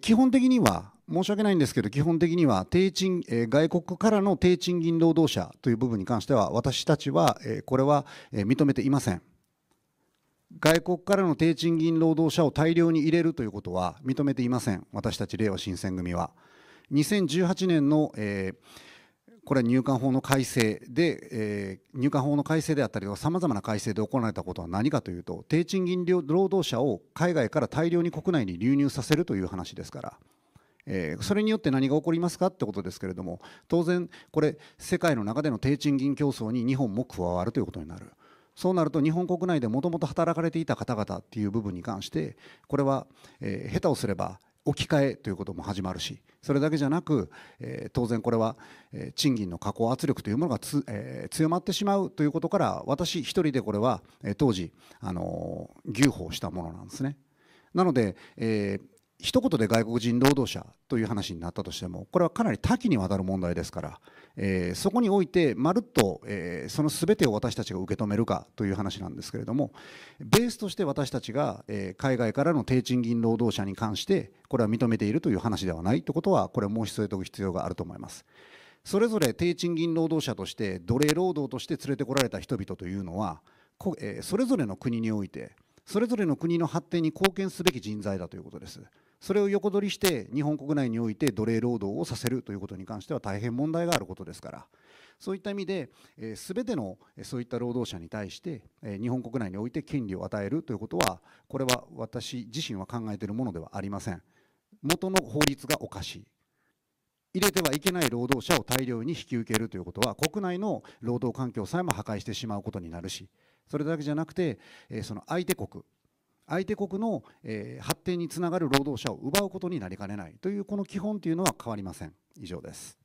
基本的には、申し訳ないんですけど、基本的には低賃、え外国からの低賃金労働者という部分に関しては、私たちは、えこれは、え認めていません。外国からの低賃金労働者を大量に入れるということは認めていません、私たち、れいわ新選組は。2018年の、えーこれは入管法の改正で、えー、入管法の改正であったりとかさまざまな改正で行われたことは何かというと低賃金労働者を海外から大量に国内に流入させるという話ですから。えー、それによって何が起こりますかってことですけれども当然これ世界の中での低賃金競争に日本も加わるということになるそうなると日本国内でもともと働かれていた方々っていう部分に関してこれは、えー、下手をすれば置き換えということも始まるしそれだけじゃなく、えー、当然これは、えー、賃金の下降圧力というものがつ、えー、強まってしまうということから私一人でこれは、えー、当時、あのー、牛歩したものなんですね。なので、えー、一言で外国人労働者という話になったとしてもこれはかなり多岐にわたる問題ですから、えー、そこにおいてまるっと、えー、その全てを私たちが受け止めるかという話なんですけれどもベースとして私たちが、えー、海外からの低賃金労働者に関してこれは認めているという話ではないということはこれは申し添えておく必要があると思います。それぞれ低賃金労働者として奴隷労働として連れてこられた人々というのは、えそれぞれの国においてそれぞれの国の発展に貢献すべき人材だということです。それを横取りして日本国内において奴隷労働をさせるということに関しては大変問題があることですからそういった意味で、えー、全てのそういった労働者に対して、えー、日本国内において権利を与えるということはこれは私自身は考えているものではありません元の法律がおかしい入れてはいけない労働者を大量に引き受けるということは国内の労働環境さえも破壊してしまうことになるしそれだけじゃなくて、えー、その相手国相手国の、え発展につながる労働者を奪うことになりかねないというこの基本というのは変わりません以上です。